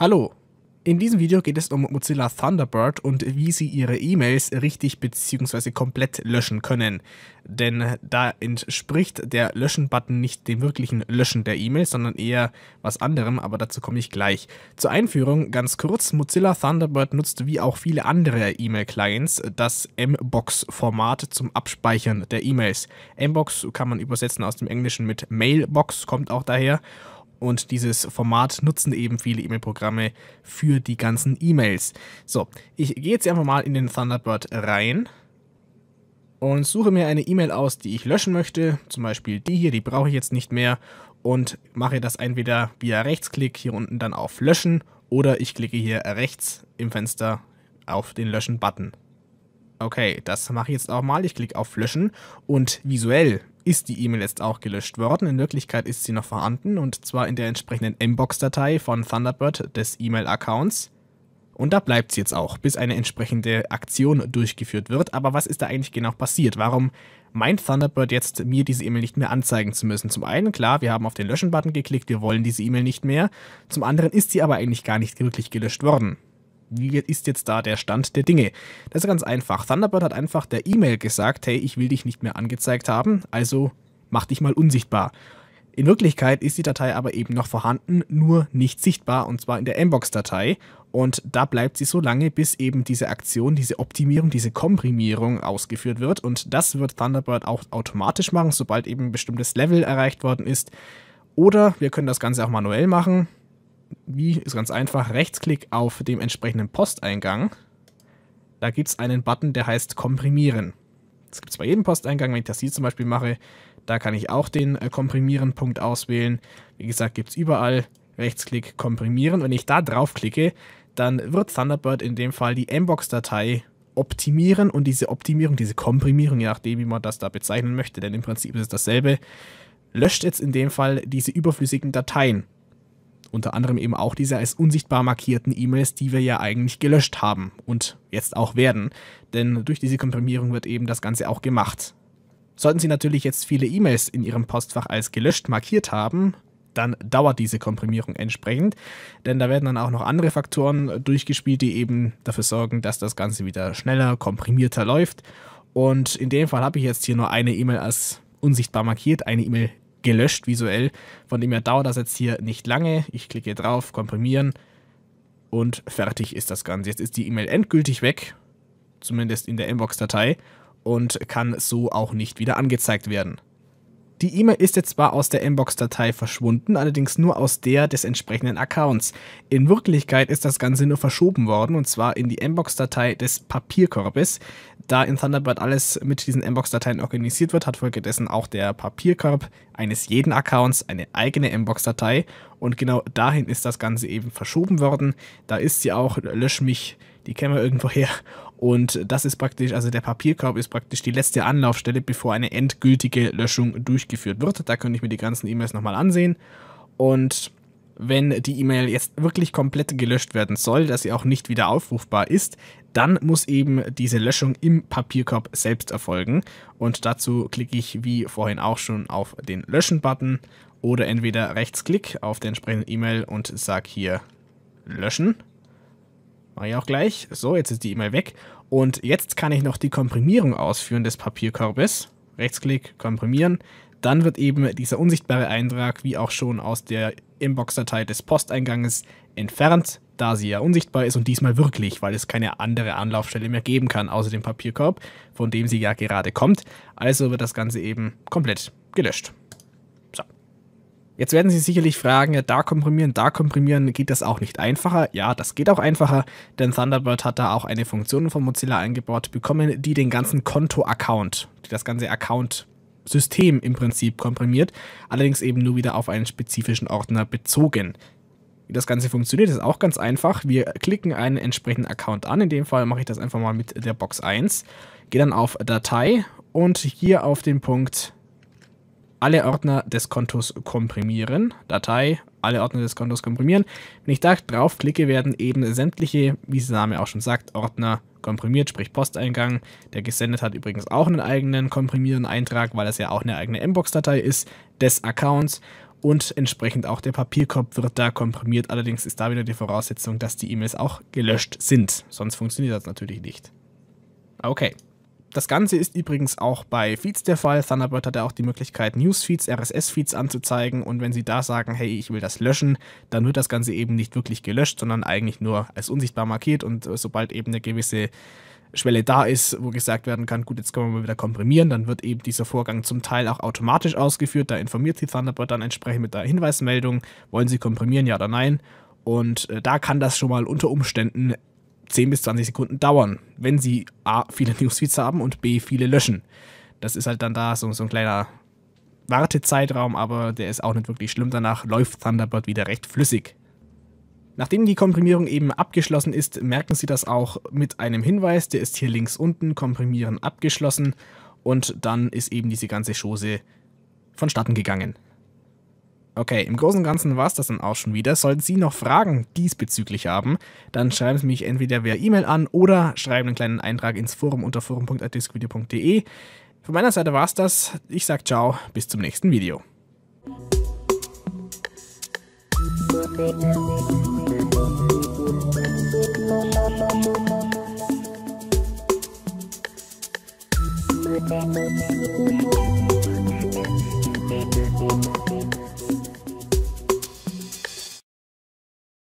Hallo, in diesem Video geht es um Mozilla Thunderbird und wie Sie Ihre E-Mails richtig bzw. komplett löschen können. Denn da entspricht der Löschen-Button nicht dem wirklichen Löschen der E-Mail, sondern eher was anderem, aber dazu komme ich gleich. Zur Einführung ganz kurz, Mozilla Thunderbird nutzt wie auch viele andere E-Mail-Clients das M-Box-Format zum Abspeichern der E-Mails. M-Box kann man übersetzen aus dem Englischen mit Mailbox, kommt auch daher. Und dieses Format nutzen eben viele E-Mail-Programme für die ganzen E-Mails. So, ich gehe jetzt einfach mal in den Thunderbird rein und suche mir eine E-Mail aus, die ich löschen möchte. Zum Beispiel die hier, die brauche ich jetzt nicht mehr. Und mache das entweder via Rechtsklick hier unten dann auf Löschen oder ich klicke hier rechts im Fenster auf den Löschen-Button. Okay, das mache ich jetzt auch mal. Ich klicke auf Löschen und visuell ist die E-Mail jetzt auch gelöscht worden. In Wirklichkeit ist sie noch vorhanden und zwar in der entsprechenden mbox datei von Thunderbird des E-Mail-Accounts. Und da bleibt sie jetzt auch, bis eine entsprechende Aktion durchgeführt wird. Aber was ist da eigentlich genau passiert? Warum meint Thunderbird jetzt, mir diese E-Mail nicht mehr anzeigen zu müssen? Zum einen, klar, wir haben auf den Löschen-Button geklickt, wir wollen diese E-Mail nicht mehr. Zum anderen ist sie aber eigentlich gar nicht wirklich gelöscht worden wie ist jetzt da der Stand der Dinge? Das ist ganz einfach. Thunderbird hat einfach der E-Mail gesagt, hey, ich will dich nicht mehr angezeigt haben, also mach dich mal unsichtbar. In Wirklichkeit ist die Datei aber eben noch vorhanden, nur nicht sichtbar, und zwar in der mbox datei Und da bleibt sie so lange, bis eben diese Aktion, diese Optimierung, diese Komprimierung ausgeführt wird. Und das wird Thunderbird auch automatisch machen, sobald eben ein bestimmtes Level erreicht worden ist. Oder wir können das Ganze auch manuell machen. Wie ist ganz einfach, Rechtsklick auf dem entsprechenden Posteingang. Da gibt es einen Button, der heißt Komprimieren. Das gibt es bei jedem Posteingang, wenn ich das hier zum Beispiel mache. Da kann ich auch den äh, Komprimieren-Punkt auswählen. Wie gesagt, gibt es überall. Rechtsklick Komprimieren. Wenn ich da draufklicke, dann wird Thunderbird in dem Fall die Mbox-Datei optimieren und diese Optimierung, diese Komprimierung, je nachdem, wie man das da bezeichnen möchte, denn im Prinzip ist es dasselbe, löscht jetzt in dem Fall diese überflüssigen Dateien. Unter anderem eben auch diese als unsichtbar markierten E-Mails, die wir ja eigentlich gelöscht haben und jetzt auch werden. Denn durch diese Komprimierung wird eben das Ganze auch gemacht. Sollten Sie natürlich jetzt viele E-Mails in Ihrem Postfach als gelöscht markiert haben, dann dauert diese Komprimierung entsprechend, denn da werden dann auch noch andere Faktoren durchgespielt, die eben dafür sorgen, dass das Ganze wieder schneller, komprimierter läuft. Und in dem Fall habe ich jetzt hier nur eine E-Mail als unsichtbar markiert, eine E-Mail, gelöscht visuell. Von dem her dauert das jetzt hier nicht lange. Ich klicke drauf, komprimieren und fertig ist das Ganze. Jetzt ist die E-Mail endgültig weg, zumindest in der Inbox-Datei und kann so auch nicht wieder angezeigt werden. Die E-Mail ist jetzt zwar aus der Inbox-Datei verschwunden, allerdings nur aus der des entsprechenden Accounts. In Wirklichkeit ist das Ganze nur verschoben worden und zwar in die Inbox-Datei des Papierkorbes. Da in Thunderbird alles mit diesen Inbox-Dateien organisiert wird, hat folgedessen auch der Papierkorb eines jeden Accounts eine eigene Inbox-Datei und genau dahin ist das Ganze eben verschoben worden. Da ist sie auch, lösch mich die kennen wir irgendwo her. Und das ist praktisch, also der Papierkorb ist praktisch die letzte Anlaufstelle, bevor eine endgültige Löschung durchgeführt wird. Da könnte ich mir die ganzen E-Mails nochmal ansehen. Und wenn die E-Mail jetzt wirklich komplett gelöscht werden soll, dass sie auch nicht wieder aufrufbar ist, dann muss eben diese Löschung im Papierkorb selbst erfolgen. Und dazu klicke ich wie vorhin auch schon auf den Löschen-Button oder entweder Rechtsklick auf der entsprechenden E-Mail und sage hier Löschen. Mache ich auch gleich. So, jetzt ist die E-Mail weg. Und jetzt kann ich noch die Komprimierung ausführen des Papierkorbes. Rechtsklick, komprimieren. Dann wird eben dieser unsichtbare Eintrag, wie auch schon aus der Inbox-Datei des Posteinganges, entfernt, da sie ja unsichtbar ist und diesmal wirklich, weil es keine andere Anlaufstelle mehr geben kann, außer dem Papierkorb, von dem sie ja gerade kommt. Also wird das Ganze eben komplett gelöscht. Jetzt werden Sie sicherlich fragen, da komprimieren, da komprimieren, geht das auch nicht einfacher? Ja, das geht auch einfacher, denn Thunderbird hat da auch eine Funktion von Mozilla eingebaut bekommen, die den ganzen Konto-Account, die das ganze Account-System im Prinzip komprimiert, allerdings eben nur wieder auf einen spezifischen Ordner bezogen. Wie das Ganze funktioniert, ist auch ganz einfach. Wir klicken einen entsprechenden Account an, in dem Fall mache ich das einfach mal mit der Box 1, gehe dann auf Datei und hier auf den Punkt alle Ordner des Kontos komprimieren. Datei, alle Ordner des Kontos komprimieren. Wenn ich da drauf klicke, werden eben sämtliche, wie der Name auch schon sagt, Ordner komprimiert, sprich Posteingang. Der gesendet hat übrigens auch einen eigenen komprimieren Eintrag, weil das ja auch eine eigene Inbox-Datei ist des Accounts. Und entsprechend auch der Papierkorb wird da komprimiert. Allerdings ist da wieder die Voraussetzung, dass die E-Mails auch gelöscht sind. Sonst funktioniert das natürlich nicht. Okay. Das Ganze ist übrigens auch bei Feeds der Fall. Thunderbird hat ja auch die Möglichkeit, Newsfeeds, RSS-Feeds anzuzeigen. Und wenn Sie da sagen, hey, ich will das löschen, dann wird das Ganze eben nicht wirklich gelöscht, sondern eigentlich nur als unsichtbar markiert. Und äh, sobald eben eine gewisse Schwelle da ist, wo gesagt werden kann, gut, jetzt können wir mal wieder komprimieren, dann wird eben dieser Vorgang zum Teil auch automatisch ausgeführt. Da informiert die Thunderbird dann entsprechend mit der Hinweismeldung, wollen Sie komprimieren, ja oder nein. Und äh, da kann das schon mal unter Umständen 10 bis 20 Sekunden dauern, wenn sie A, viele Newsfeeds haben und B, viele löschen. Das ist halt dann da so, so ein kleiner Wartezeitraum, aber der ist auch nicht wirklich schlimm. Danach läuft Thunderbird wieder recht flüssig. Nachdem die Komprimierung eben abgeschlossen ist, merken Sie das auch mit einem Hinweis, der ist hier links unten, Komprimieren abgeschlossen und dann ist eben diese ganze Chose vonstatten gegangen. Okay, im Großen und Ganzen war es das dann auch schon wieder. Sollten Sie noch Fragen diesbezüglich haben, dann schreiben Sie mich entweder via E-Mail an oder schreiben einen kleinen Eintrag ins Forum unter forum.adiskvideo.de. Von meiner Seite war es das. Ich sage ciao, bis zum nächsten Video. Thank you.